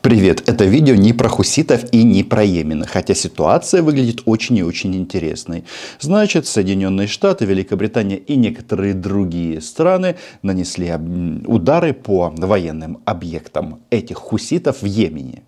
Привет, это видео не про хуситов и не про Йемен, хотя ситуация выглядит очень и очень интересной. Значит, Соединенные Штаты, Великобритания и некоторые другие страны нанесли удары по военным объектам этих хуситов в Йемене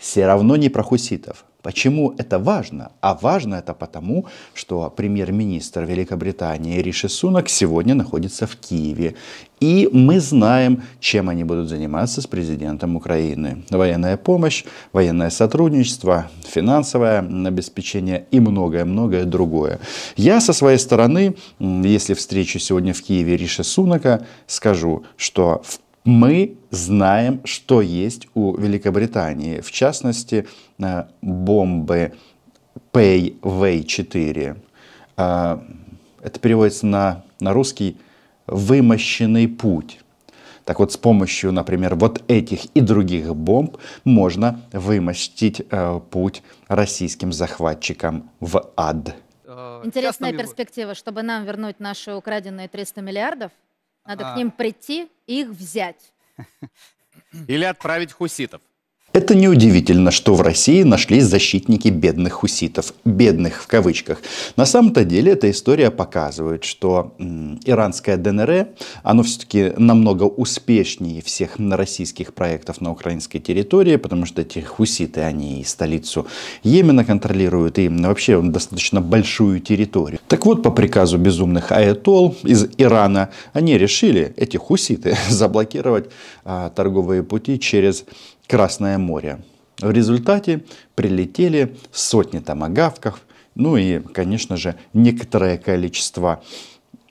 все равно не про хуситов. Почему это важно? А важно это потому, что премьер-министр Великобритании Риши Сунак сегодня находится в Киеве. И мы знаем, чем они будут заниматься с президентом Украины. Военная помощь, военное сотрудничество, финансовое обеспечение и многое-многое другое. Я со своей стороны, если встречу сегодня в Киеве Риши Сунака, скажу, что в мы знаем, что есть у Великобритании, в частности, э, бомбы pay 4 э, Это переводится на, на русский «вымощенный путь». Так вот, с помощью, например, вот этих и других бомб можно вымостить э, путь российским захватчикам в ад. Э, Интересная перспектива, чтобы нам вернуть наши украденные 300 миллиардов, надо а... к ним прийти их взять. Или отправить хуситов. Это неудивительно, что в России нашлись защитники бедных хуситов. Бедных в кавычках. На самом-то деле эта история показывает, что иранское ДНР, оно все-таки намного успешнее всех российских проектов на украинской территории, потому что эти хуситы, они и столицу Йемена контролируют, и вообще достаточно большую территорию. Так вот, по приказу безумных аятол из Ирана, они решили, эти хуситы, заблокировать а, торговые пути через Красное море. В результате прилетели сотни томагавков, ну и, конечно же, некоторое количество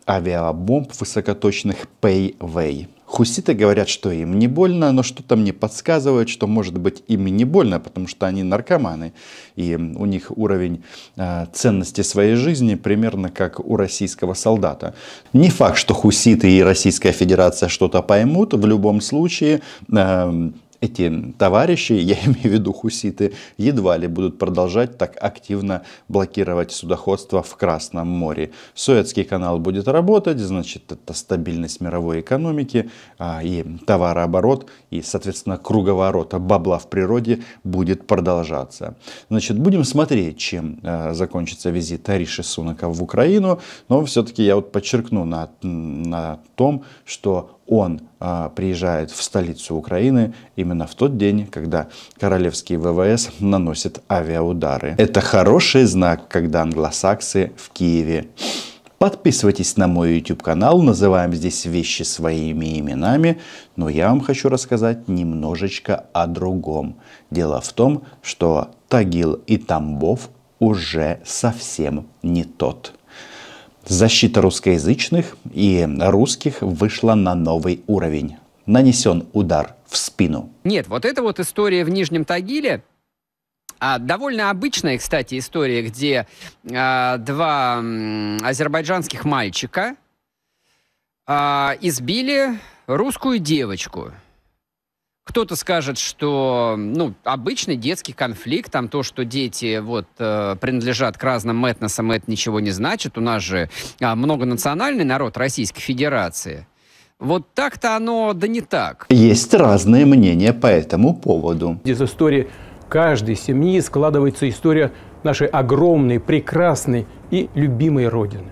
авиабомб высокоточных pei Хуситы говорят, что им не больно, но что-то мне подсказывает, что может быть им и не больно, потому что они наркоманы, и у них уровень э, ценности своей жизни примерно как у российского солдата. Не факт, что хуситы и Российская Федерация что-то поймут, в любом случае э, эти товарищи, я имею в виду хуситы, едва ли будут продолжать так активно блокировать судоходство в Красном море. Суэцкий канал будет работать, значит, это стабильность мировой экономики а, и товарооборот, и, соответственно, круговорота бабла в природе будет продолжаться. Значит, будем смотреть, чем а, закончится визит Риши Сунака в Украину, но все-таки я вот подчеркну на, на том, что он а, приезжает в столицу Украины именно в тот день, когда королевские ВВС наносят авиаудары. Это хороший знак, когда англосаксы в Киеве. Подписывайтесь на мой YouTube канал, называем здесь вещи своими именами, но я вам хочу рассказать немножечко о другом. Дело в том, что Тагил и Тамбов уже совсем не тот. Защита русскоязычных и русских вышла на новый уровень. Нанесен удар в спину. Нет, вот эта вот история в Нижнем Тагиле, а довольно обычная, кстати, история, где а, два азербайджанских мальчика а, избили русскую девочку. Кто-то скажет, что ну, обычный детский конфликт, там то, что дети вот, э, принадлежат к разным этносам, это ничего не значит. У нас же э, многонациональный народ Российской Федерации. Вот так-то оно, да не так. Есть разные мнения по этому поводу. Из истории каждой семьи складывается история нашей огромной, прекрасной и любимой Родины.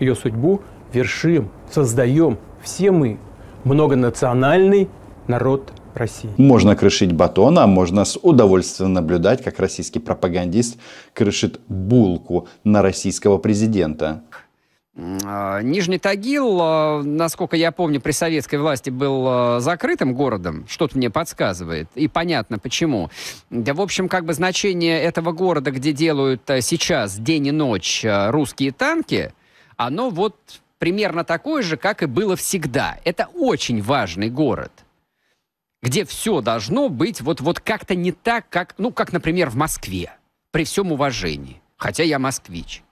Ее судьбу вершим, создаем все мы, многонациональный народ России. Можно крышить батон, а можно с удовольствием наблюдать, как российский пропагандист крышит булку на российского президента. А, Нижний Тагил, а, насколько я помню, при советской власти был а, закрытым городом, что-то мне подсказывает, и понятно почему. Да, в общем, как бы значение этого города, где делают сейчас день и ночь русские танки, оно вот примерно такое же, как и было всегда. Это очень важный город – где все должно быть вот, вот как-то не так, как, ну, как, например, в Москве, при всем уважении, хотя я москвич.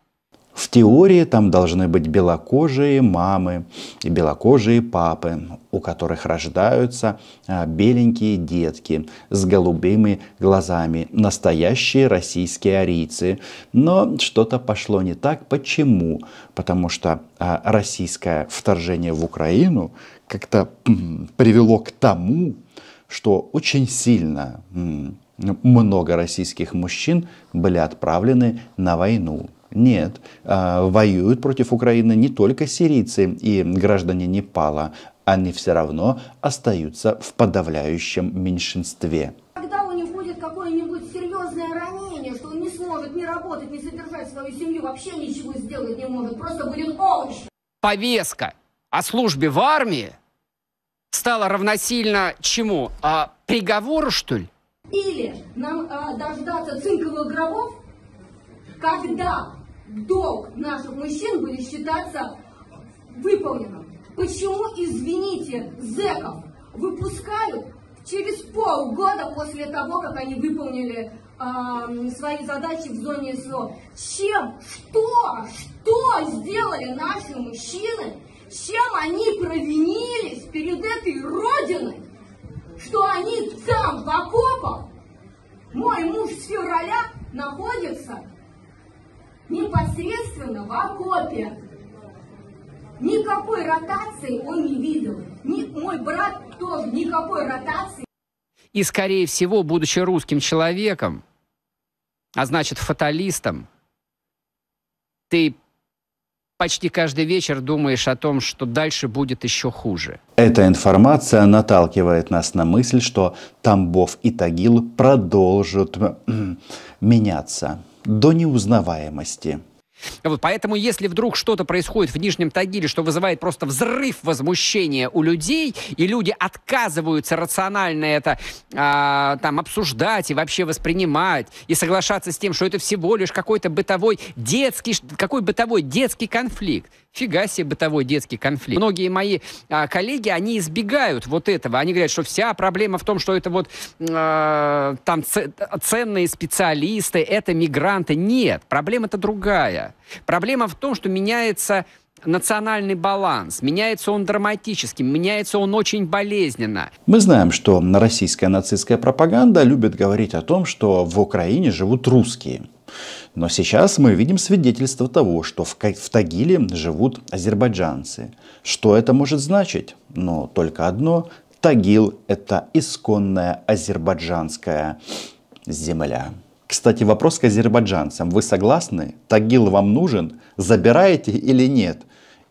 В теории там должны быть белокожие мамы и белокожие папы, у которых рождаются а, беленькие детки с голубыми глазами, настоящие российские арийцы. Но что-то пошло не так. Почему? Потому что а, российское вторжение в Украину как-то привело к тому, что очень сильно много российских мужчин были отправлены на войну. Нет, а, воюют против Украины не только сирийцы и граждане Непала, они все равно остаются в подавляющем меньшинстве. Когда у них будет какое-нибудь серьезное ранение, что он не сможет ни работать, ни содержать свою семью, вообще ничего сделать не может, просто будет овощ. Повестка о службе в армии стало равносильно чему? А, приговору, что ли? Или нам а, дождаться цинковых гробов, когда долг наших мужчин будет считаться выполненным. Почему, извините, зеков выпускают через полгода после того, как они выполнили э, свои задачи в зоне СО? Чем? Что? Что сделали наши мужчины чем они провинились перед этой Родиной, что они там, в окопах. Мой муж с февраля находится непосредственно в окопе. Никакой ротации он не видел. Ни, мой брат тоже никакой ротации. И, скорее всего, будучи русским человеком, а значит фаталистом, ты почти каждый вечер думаешь о том, что дальше будет еще хуже. Эта информация наталкивает нас на мысль, что Тамбов и Тагил продолжат меняться до неузнаваемости. Вот, поэтому, если вдруг что-то происходит в Нижнем Тагиле, что вызывает просто взрыв возмущения у людей, и люди отказываются рационально это а, там обсуждать и вообще воспринимать, и соглашаться с тем, что это всего лишь какой-то бытовой детский, какой бытовой детский конфликт. Фига себе бытовой детский конфликт. Многие мои а, коллеги, они избегают вот этого. Они говорят, что вся проблема в том, что это вот а, там ценные специалисты, это мигранты. Нет, проблема-то другая. Проблема в том, что меняется национальный баланс. Меняется он драматически, меняется он очень болезненно. Мы знаем, что российская нацистская пропаганда любит говорить о том, что в Украине живут русские. Но сейчас мы видим свидетельство того, что в Тагиле живут азербайджанцы. Что это может значить? Но только одно – Тагил – это исконная азербайджанская земля. Кстати, вопрос к азербайджанцам. Вы согласны? Тагил вам нужен? Забираете или нет?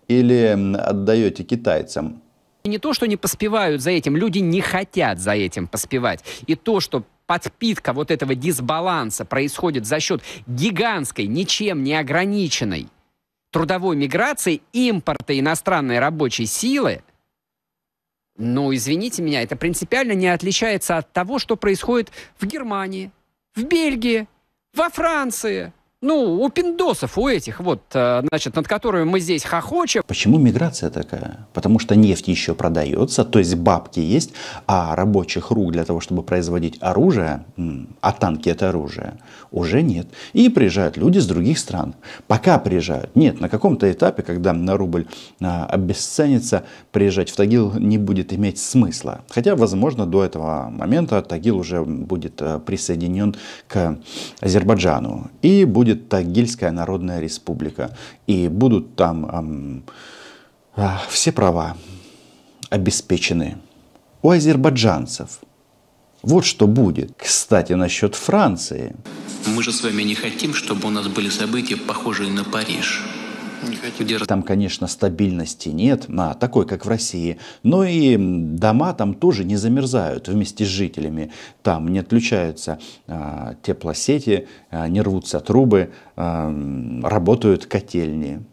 Или отдаете китайцам? Не то, что не поспевают за этим, люди не хотят за этим поспевать. И то, что подпитка вот этого дисбаланса происходит за счет гигантской, ничем не ограниченной трудовой миграции, импорта иностранной рабочей силы, ну, извините меня, это принципиально не отличается от того, что происходит в Германии, в Бельгии, во Франции – ну, у пиндосов, у этих вот, э, значит, над которыми мы здесь хохочем. Почему миграция такая? Потому что нефть еще продается, то есть бабки есть, а рабочих рук для того, чтобы производить оружие, а танки это оружие, уже нет. И приезжают люди с других стран. Пока приезжают. Нет, на каком-то этапе, когда на рубль а, обесценится, приезжать в Тагил не будет иметь смысла. Хотя, возможно, до этого момента Тагил уже будет э, присоединен к Азербайджану и будет будет Тагильская Народная Республика. И будут там э, э, все права обеспечены у азербайджанцев. Вот что будет. Кстати, насчет Франции. Мы же с вами не хотим, чтобы у нас были события, похожие на Париж. Там, конечно, стабильности нет, а, такой, как в России. Но ну и дома там тоже не замерзают вместе с жителями. Там не отключаются а, теплосети, а, не рвутся трубы, а, работают котельни.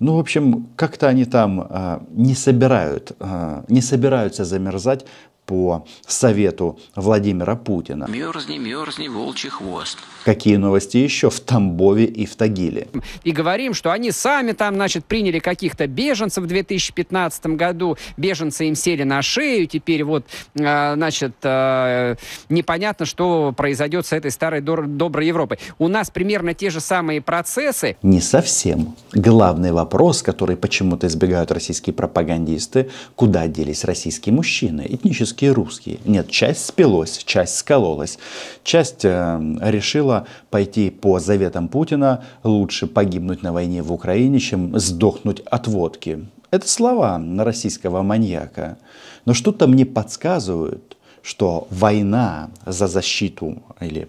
Ну, в общем, как-то они там а, не, собирают, а, не собираются замерзать по совету Владимира Путина. Мерзни, мерзни, волчий хвост. Какие новости еще в Тамбове и в Тагиле? И говорим, что они сами там, значит, приняли каких-то беженцев в 2015 году, беженцы им сели на шею, теперь вот, э, значит, э, непонятно, что произойдет с этой старой доброй Европой. У нас примерно те же самые процессы. Не совсем. Главный вопрос, который почему-то избегают российские пропагандисты, куда делись российские мужчины, этнические этнические русские. Нет, часть спилось, часть скололась, часть э, решила пойти по заветам Путина, лучше погибнуть на войне в Украине, чем сдохнуть от водки. Это слова российского маньяка. Но что-то мне подсказывают, что война за защиту или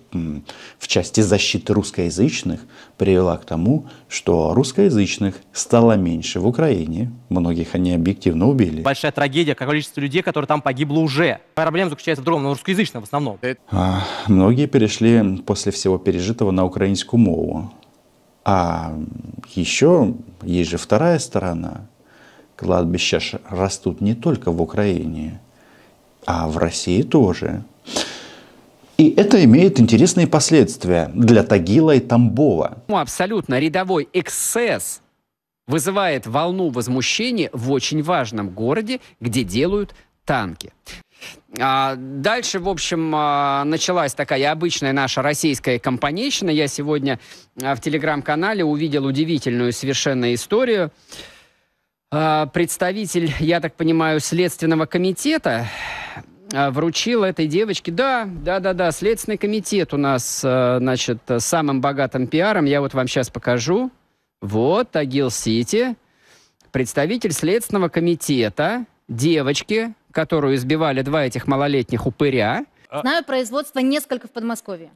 в части защиты русскоязычных привела к тому, что русскоязычных стало меньше в Украине. Многих они объективно убили. Большая трагедия, как количество людей, которые там погибло уже. Проблема заключается в другом, но русскоязычном в основном. А, многие перешли после всего пережитого на украинскую мову. А еще есть же вторая сторона. Кладбища растут не только в Украине – а в России тоже. И это имеет интересные последствия для Тагила и Тамбова. Ну, абсолютно рядовой эксцесс вызывает волну возмущения в очень важном городе, где делают танки. А дальше, в общем, а, началась такая обычная наша российская компанейщина. Я сегодня а, в телеграм-канале увидел удивительную совершенно историю. А, представитель, я так понимаю, Следственного комитета а, вручил этой девочке, да, да, да, да, Следственный комитет у нас, а, значит, самым богатым пиаром, я вот вам сейчас покажу, вот, Тагил Сити, представитель Следственного комитета, девочки, которую избивали два этих малолетних упыря. Знаю производство несколько в Подмосковье.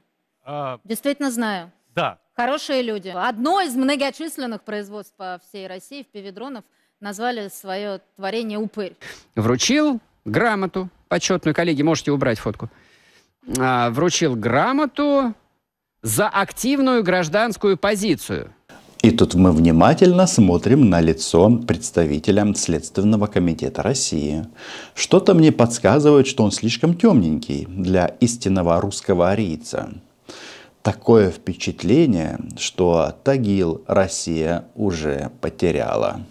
А... Действительно знаю. Да. Хорошие люди. Одно из многочисленных производств по всей России, в Певедронов – назвали свое творение «Упырь». Вручил грамоту почетную. Коллеги, можете убрать фотку. А, вручил грамоту за активную гражданскую позицию. И тут мы внимательно смотрим на лицо представителя Следственного комитета России. Что-то мне подсказывает, что он слишком темненький для истинного русского арийца. Такое впечатление, что Тагил Россия уже потеряла.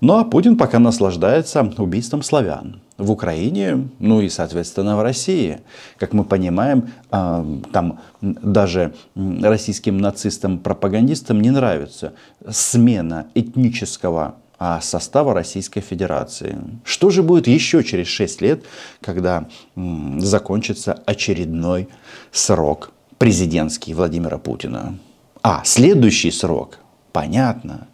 Ну а Путин пока наслаждается убийством славян в Украине, ну и, соответственно, в России. Как мы понимаем, а, там даже российским нацистам-пропагандистам не нравится смена этнического а, состава Российской Федерации. Что же будет еще через 6 лет, когда закончится очередной срок президентский Владимира Путина? А, следующий срок, понятно,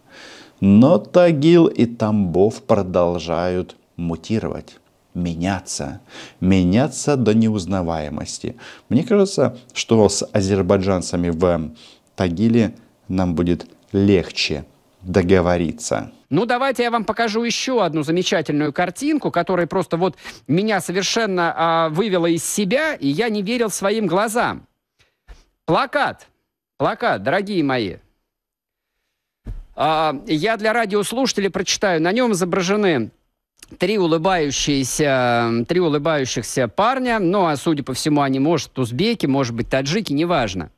но Тагил и Тамбов продолжают мутировать меняться, меняться до неузнаваемости. Мне кажется, что с азербайджанцами в Тагиле нам будет легче договориться. Ну, давайте я вам покажу еще одну замечательную картинку, которая просто вот меня совершенно а, вывела из себя, и я не верил своим глазам. Плакат. Плакат, дорогие мои. А, я для радиослушателей прочитаю. На нем изображены три улыбающиеся, три улыбающихся парня. Ну, а судя по всему, они, может, узбеки, может быть, таджики, неважно.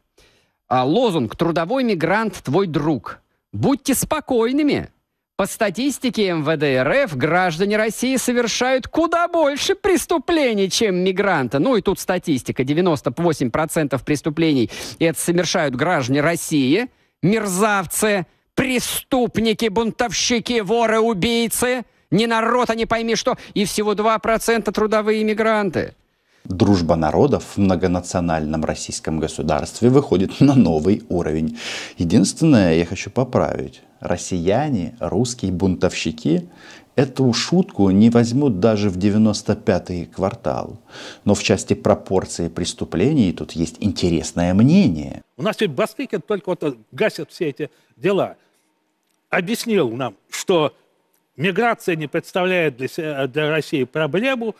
А, лозунг «Трудовой мигрант – твой друг». Будьте спокойными. По статистике МВД РФ, граждане России совершают куда больше преступлений, чем мигранты. Ну и тут статистика. 98% преступлений это совершают граждане России, мерзавцы – преступники, бунтовщики, воры, убийцы, не народ, а не пойми что, и всего 2% трудовые иммигранты. Дружба народов в многонациональном российском государстве выходит на новый уровень. Единственное, я хочу поправить. Россияне, русские бунтовщики эту шутку не возьмут даже в 95-й квартал. Но в части пропорции преступлений тут есть интересное мнение. У нас ведь в только вот гасят все эти дела объяснил нам, что миграция не представляет для, для России проблему,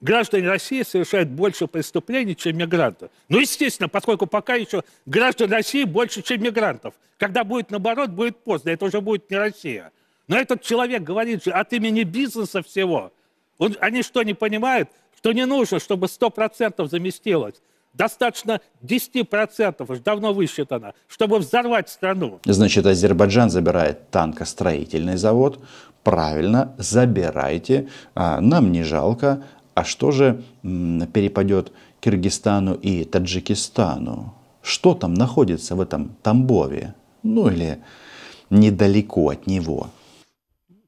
граждане России совершают больше преступлений, чем мигранты. Ну, естественно, поскольку пока еще граждан России больше, чем мигрантов. Когда будет наоборот, будет поздно, это уже будет не Россия. Но этот человек говорит же от имени бизнеса всего. Он, они что, не понимают, что не нужно, чтобы 100% заместилось? Достаточно 10%, уж давно высчитано, чтобы взорвать страну. Значит, Азербайджан забирает танкостроительный завод. Правильно, забирайте. А, нам не жалко. А что же перепадет Киргизстану и Таджикистану? Что там находится в этом Тамбове? Ну или недалеко от него.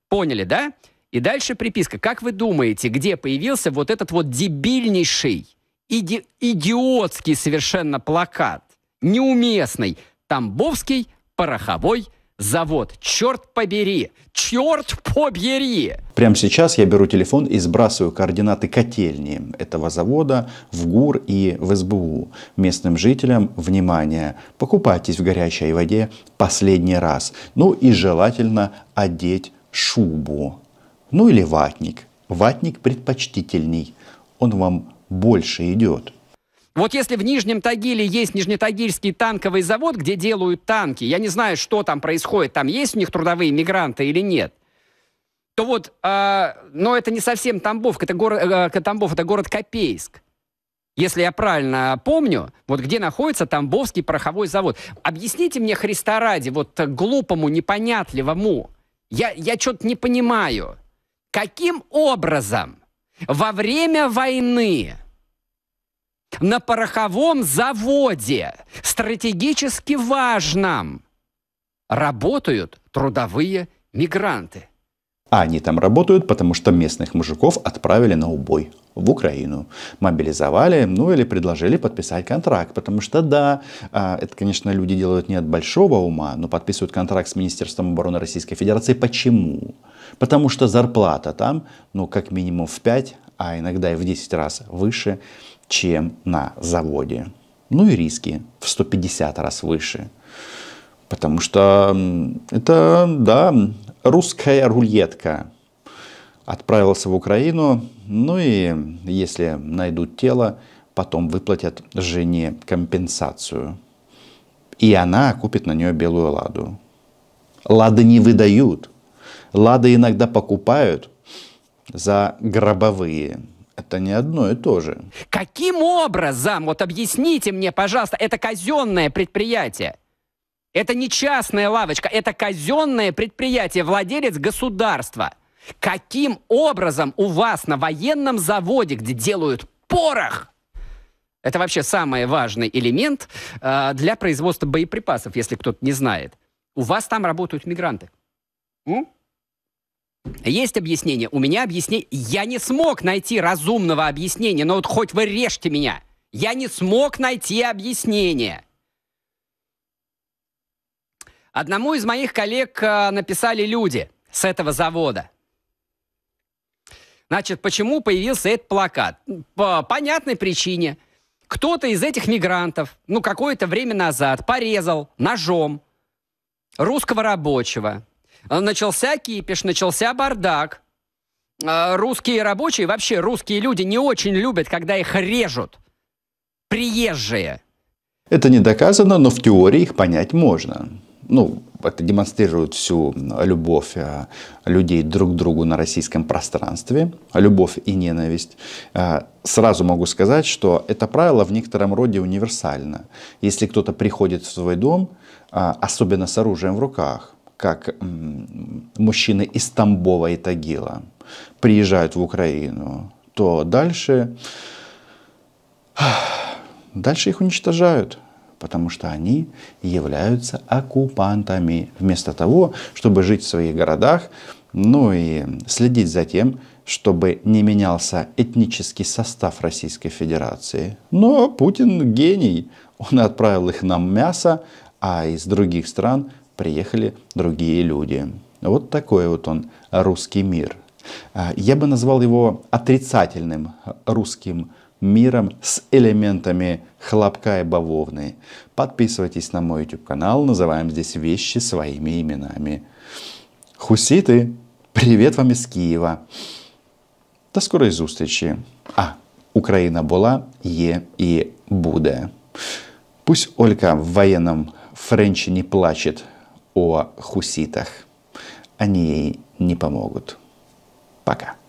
Поняли, да? И дальше приписка. Как вы думаете, где появился вот этот вот дебильнейший иди идиотский совершенно плакат. Неуместный. Тамбовский пороховой завод. Черт побери! Черт побери! Прямо сейчас я беру телефон и сбрасываю координаты котельни этого завода в ГУР и в СБУ. Местным жителям, внимание, покупайтесь в горячей воде последний раз. Ну и желательно одеть шубу. Ну или ватник. Ватник предпочтительней. Он вам больше идет. Вот если в Нижнем Тагиле есть Нижнетагильский танковый завод, где делают танки, я не знаю, что там происходит, там есть у них трудовые мигранты или нет, то вот, э, но это не совсем Тамбов, это город, э, Тамбов это город Копейск. Если я правильно помню, вот где находится Тамбовский пороховой завод. Объясните мне, Христа ради, вот глупому, непонятливому, я, я что-то не понимаю, каким образом – во время войны на пороховом заводе, стратегически важном, работают трудовые мигранты. А они там работают, потому что местных мужиков отправили на убой в Украину. Мобилизовали, ну или предложили подписать контракт, потому что да, а, это, конечно, люди делают не от большого ума, но подписывают контракт с Министерством обороны Российской Федерации. Почему? Потому что зарплата там, ну, как минимум в 5, а иногда и в 10 раз выше, чем на заводе. Ну и риски в 150 раз выше. Потому что это, да, русская рулетка отправился в Украину. Ну и если найдут тело, потом выплатят жене компенсацию. И она купит на нее белую ладу. Лады не выдают. Лады иногда покупают за гробовые. Это не одно и то же. Каким образом? Вот объясните мне, пожалуйста, это казенное предприятие. Это не частная лавочка, это казенное предприятие, владелец государства. Каким образом у вас на военном заводе, где делают порох, это вообще самый важный элемент э, для производства боеприпасов, если кто-то не знает. У вас там работают мигранты. М? Есть объяснение? У меня объяснение... Я не смог найти разумного объяснения, но вот хоть вы режьте меня. Я не смог найти объяснение. Одному из моих коллег э, написали люди с этого завода – Значит, почему появился этот плакат? По понятной причине. Кто-то из этих мигрантов, ну, какое-то время назад порезал ножом русского рабочего. Э, начался кипиш, начался бардак. Э, русские рабочие, вообще русские люди не очень любят, когда их режут. Приезжие. Это не доказано, но в теории их понять можно. Ну, это демонстрирует всю любовь э, людей друг к другу на российском пространстве, любовь и ненависть. Э, сразу могу сказать, что это правило в некотором роде универсально. Если кто-то приходит в свой дом, э, особенно с оружием в руках, как мужчины из Тамбова и Тагила приезжают в Украину, то дальше, дальше их уничтожают потому что они являются оккупантами. Вместо того, чтобы жить в своих городах, ну и следить за тем, чтобы не менялся этнический состав Российской Федерации. Но Путин гений. Он отправил их нам мясо, а из других стран приехали другие люди. Вот такой вот он русский мир. А, я бы назвал его отрицательным русским миром миром с элементами хлопка и бавовны. Подписывайтесь на мой YouTube канал, называем здесь вещи своими именами. Хуситы, привет вам из Киева. До скорой зустречи. А Украина была є і буде. Пусть Олька в военном френче не плачет о хуситах. Они ей не помогут. Пока.